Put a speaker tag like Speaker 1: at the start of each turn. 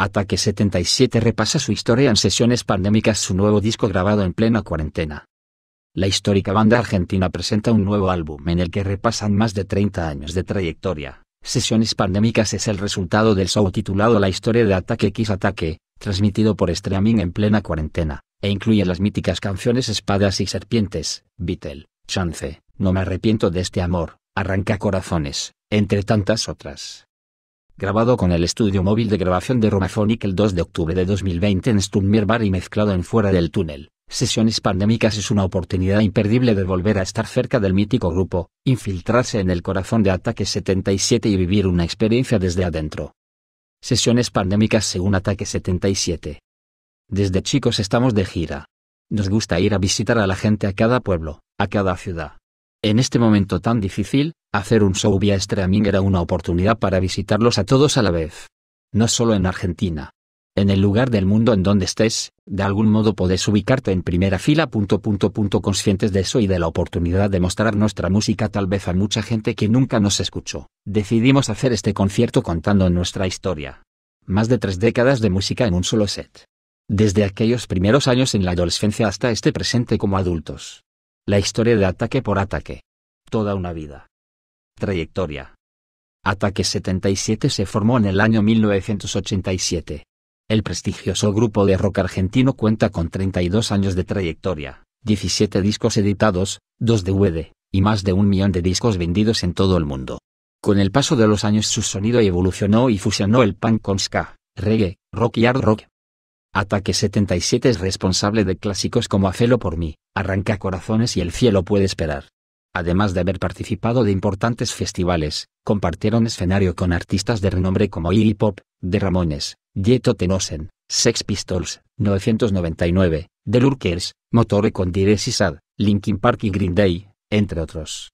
Speaker 1: Ataque 77 repasa su historia en sesiones pandémicas su nuevo disco grabado en plena cuarentena. La histórica banda argentina presenta un nuevo álbum en el que repasan más de 30 años de trayectoria. Sesiones pandémicas es el resultado del show titulado La historia de Ataque X Ataque, transmitido por streaming en plena cuarentena, e incluye las míticas canciones Espadas y Serpientes, Beatle, Chance, No me arrepiento de este amor, Arranca Corazones, entre tantas otras grabado con el estudio móvil de grabación de Romaphonic el 2 de octubre de 2020 en Stummier Bar y mezclado en Fuera del Túnel. Sesiones pandémicas es una oportunidad imperdible de volver a estar cerca del mítico grupo, infiltrarse en el corazón de Ataque 77 y vivir una experiencia desde adentro. Sesiones pandémicas según Ataque 77. Desde chicos estamos de gira. Nos gusta ir a visitar a la gente a cada pueblo, a cada ciudad, en este momento tan difícil, hacer un show via streaming era una oportunidad para visitarlos a todos a la vez. No solo en Argentina. En el lugar del mundo en donde estés, de algún modo podés ubicarte en primera fila. conscientes de eso y de la oportunidad de mostrar nuestra música tal vez a mucha gente que nunca nos escuchó, decidimos hacer este concierto contando nuestra historia. Más de tres décadas de música en un solo set. Desde aquellos primeros años en la adolescencia hasta este presente como adultos. La historia de ataque por ataque. Toda una vida. Trayectoria. Ataque 77 se formó en el año 1987. El prestigioso grupo de rock argentino cuenta con 32 años de trayectoria, 17 discos editados, 2 WD, y más de un millón de discos vendidos en todo el mundo. Con el paso de los años su sonido evolucionó y fusionó el punk con ska, reggae, rock y hard rock. Ataque 77 es responsable de clásicos como Hacelo por mí, arranca corazones y el cielo puede esperar. Además de haber participado de importantes festivales, compartieron escenario con artistas de renombre como Iggy Pop, The Ramones, Jeto Tenosen, Sex Pistols, 999, The Lurkers, Motore con y Sad, Linkin Park y Green Day, entre otros.